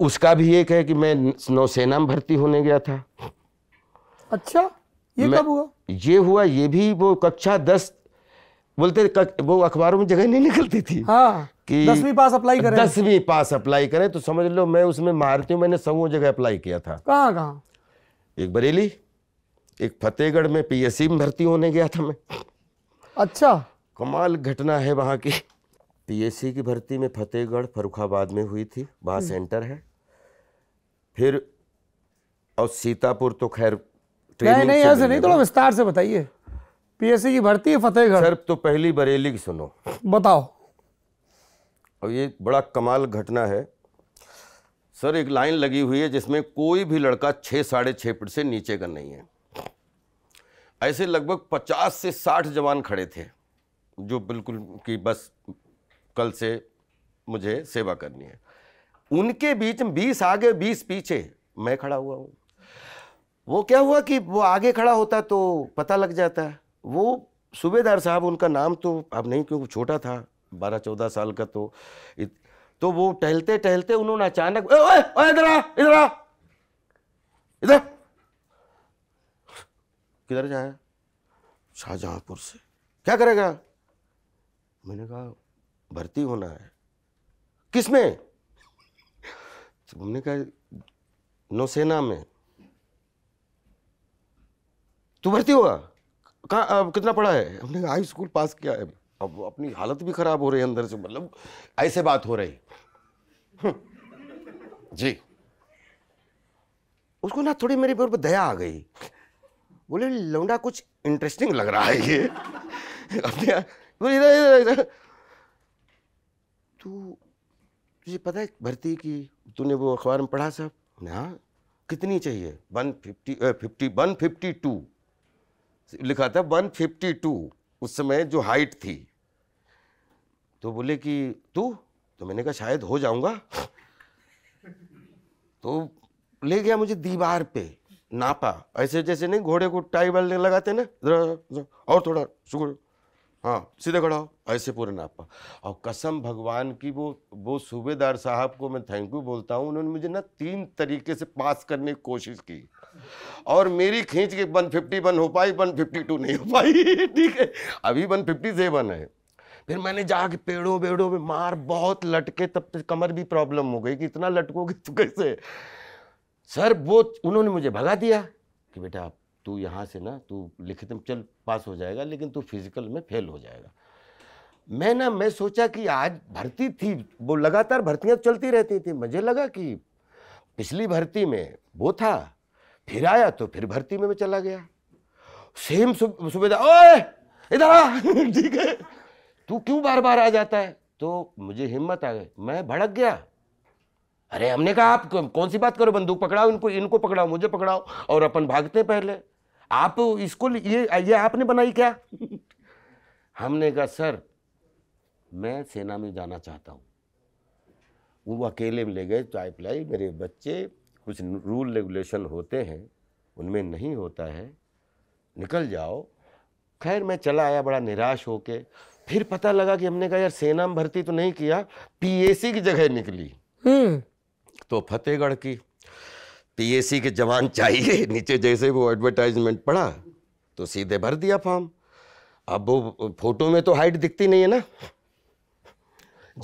उसका भी एक है कि मैं नौसेना में भर्ती होने गया था अच्छा ये कब हुआ ये हुआ ये भी वो कक्षा दस बोलते कक, वो अखबारों में जगह नहीं निकलती थी हाँ, कि दसवीं पास अप्लाई करें दसवीं पास अप्लाई करें तो समझ लो मैं उसमें मारती हूँ मैंने सौ जगह अप्लाई किया था कहाँ कहाँ एक बरेली एक फतेहगढ़ में पीएससी में भर्ती होने गया था मैं अच्छा कमाल घटना है वहां की पीएससी की भर्ती में फतेहगढ़ फरुखाबाद में हुई थी वहाँ हम्म। सेंटर है फिर और सीतापुर तो खैर नहीं नहीं ऐसे नहीं थोड़ा विस्तार से बताइए पीएससी की भर्ती है फतेहगढ़ सर तो पहली बरेली की सुनो बताओ और ये बड़ा कमाल घटना है सर एक लाइन लगी हुई है जिसमें कोई भी लड़का छः साढ़े छः फुट से नीचे का नहीं है ऐसे लगभग पचास से साठ जवान खड़े थे जो बिल्कुल कि बस कल से मुझे सेवा करनी है उनके बीच में बीस आगे बीस पीछे मैं खड़ा हुआ हूँ वो क्या हुआ कि वो आगे खड़ा होता तो पता लग जाता है वो सूबेदार साहब उनका नाम तो अब नहीं क्योंकि छोटा था बारह चौदह साल का तो इत, तो वो टहलते टहलते उन्होंने अचानक इधर आ इधर आ इधर किधर जाए शाहजहांपुर से क्या करेगा मैंने कहा भर्ती होना है किसमें तो हमने कहा नौसेना में तू भर्ती हुआ कहाँ कितना पढ़ा है हमने कहा हाई स्कूल पास किया है अब अपनी हालत भी खराब हो रही है अंदर से मतलब ऐसे बात हो रही हम्म। जी उसको ना थोड़ी मेरे पर दया आ गई बोले लौंडा कुछ इंटरेस्टिंग लग रहा है ये अपने इधर इधर तू तुझे पता है भर्ती की तूने वो अखबार में पढ़ा साहब हाँ कितनी चाहिए one fifty fifty one fifty two लिखा था वन फिफ्टी टू उस समय जो हाइट थी तो बोले कि तू तो मैंने कहा शायद हो जाऊंगा तो ले गया मुझे दीवार पे नापा ऐसे जैसे नहीं घोड़े को टाई वाले लगाते ना और थोड़ा शुगर हाँ सीधे खड़ा हो ऐसे पूरे नापा और कसम भगवान की वो वो सूबेदार साहब को मैं थैंक यू बोलता हूँ उन्होंने मुझे ना तीन तरीके से पास करने की कोशिश की और मेरी खींच के वन फिफ्टी वन हो पाई वन फिफ्टी टू नहीं हो पाई ठीक है अभी वन फिफ्टी सेवन है फिर मैंने जाके पेड़ों पेड़ों में मार बहुत लटके तब तक कमर भी प्रॉब्लम हो गई कि इतना लटकोगे तो कैसे सर वो उन्होंने मुझे भगा दिया कि बेटा आप तू यहाँ से ना तू लिखित में चल पास हो जाएगा लेकिन तू फिजिकल में फेल हो जाएगा मैं ना मैं सोचा कि आज भर्ती थी वो लगातार भर्तियाँ चलती रहती थी मुझे लगा कि पिछली भर्ती में वो था फिर आया तो फिर भर्ती में मैं चला गया सेम सुविधा ओए इधर आ ठीक है तू क्यों बार बार आ जाता है तो मुझे हिम्मत आ गई मैं भड़क गया अरे हमने कहा आप कौन सी बात करो बंदूक पकड़ाओ इनको इनको पकड़ाओ मुझे पकड़ाओ और अपन भागते पहले आप इसको ये ये आपने बनाई क्या हमने कहा सर मैं सेना में जाना चाहता हूँ वो अकेले में ले गए चाय पिलाई मेरे बच्चे कुछ रूल रेगुलेशन होते हैं उनमें नहीं होता है निकल जाओ खैर मैं चला आया बड़ा निराश होके फिर पता लगा कि हमने कहा यार सेना में भर्ती तो नहीं किया पीएसी की जगह निकली हम्म। तो फतेहगढ़ की पीएसी के जवान चाहिए नीचे जैसे वो एडवर्टाइजमेंट पड़ा तो सीधे भर दिया फॉर्म अब वो फोटो में तो हाइट दिखती नहीं है ना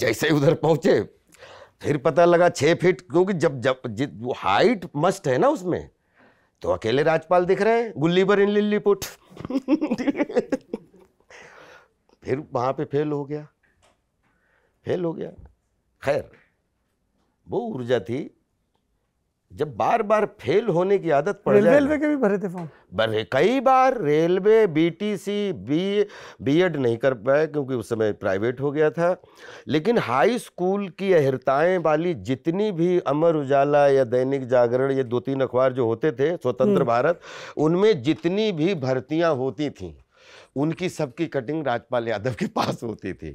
जैसे उधर पहुंचे फिर पता लगा छः फीट क्योंकि जब जब जित वो हाइट मस्ट है ना उसमें तो अकेले राजपाल दिख रहे हैं गुल्ली पर इन लिल्ली पुट फिर वहाँ पे फेल हो गया फेल हो गया खैर वो ऊर्जा थी जब बार बार फेल होने की आदत पड़ जाए रेलवे के भी भरे थे फॉर्म भरे कई बार रेलवे बीटीसी बी बीएड नहीं कर पाए क्योंकि उस समय प्राइवेट हो गया था लेकिन हाई स्कूल की अहिताएँ वाली जितनी भी अमर उजाला या दैनिक जागरण या दो तीन अखबार जो होते थे स्वतंत्र हम्म। भारत उनमें जितनी भी भर्तियाँ होती थी उनकी सबकी कटिंग राजपाल यादव के पास होती थी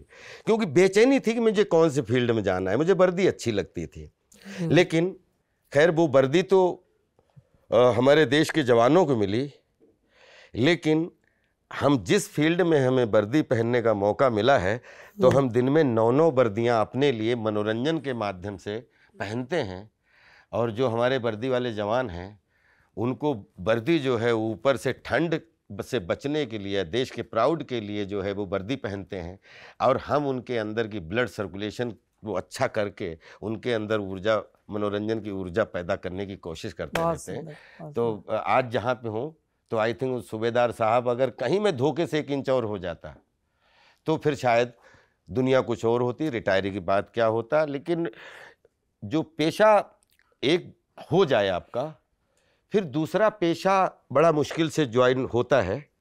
क्योंकि बेचैनी थी कि मुझे कौन से फील्ड में जाना है मुझे वर्दी अच्छी लगती थी हम्म। लेकिन खैर वो वर्दी तो आ, हमारे देश के जवानों को मिली लेकिन हम जिस फील्ड में हमें वर्दी पहनने का मौका मिला है तो हम दिन में नौ नौ वर्दियाँ अपने लिए मनोरंजन के माध्यम से पहनते हैं और जो हमारे वर्दी वाले जवान हैं उनको वर्दी जो है ऊपर से ठंड से बचने के लिए देश के प्राउड के लिए जो है वो वर्दी पहनते हैं और हम उनके अंदर की ब्लड सर्कुलेशन वो अच्छा करके उनके अंदर ऊर्जा मनोरंजन की ऊर्जा पैदा करने की कोशिश करते रहते हैं तो आज जहाँ पे हूँ तो आई थिंक सूबेदार साहब अगर कहीं में धोखे से एक इंच और हो जाता तो फिर शायद दुनिया कुछ और होती रिटायरी की बात क्या होता लेकिन जो पेशा एक हो जाए आपका फिर दूसरा पेशा बड़ा मुश्किल से ज्वाइन होता है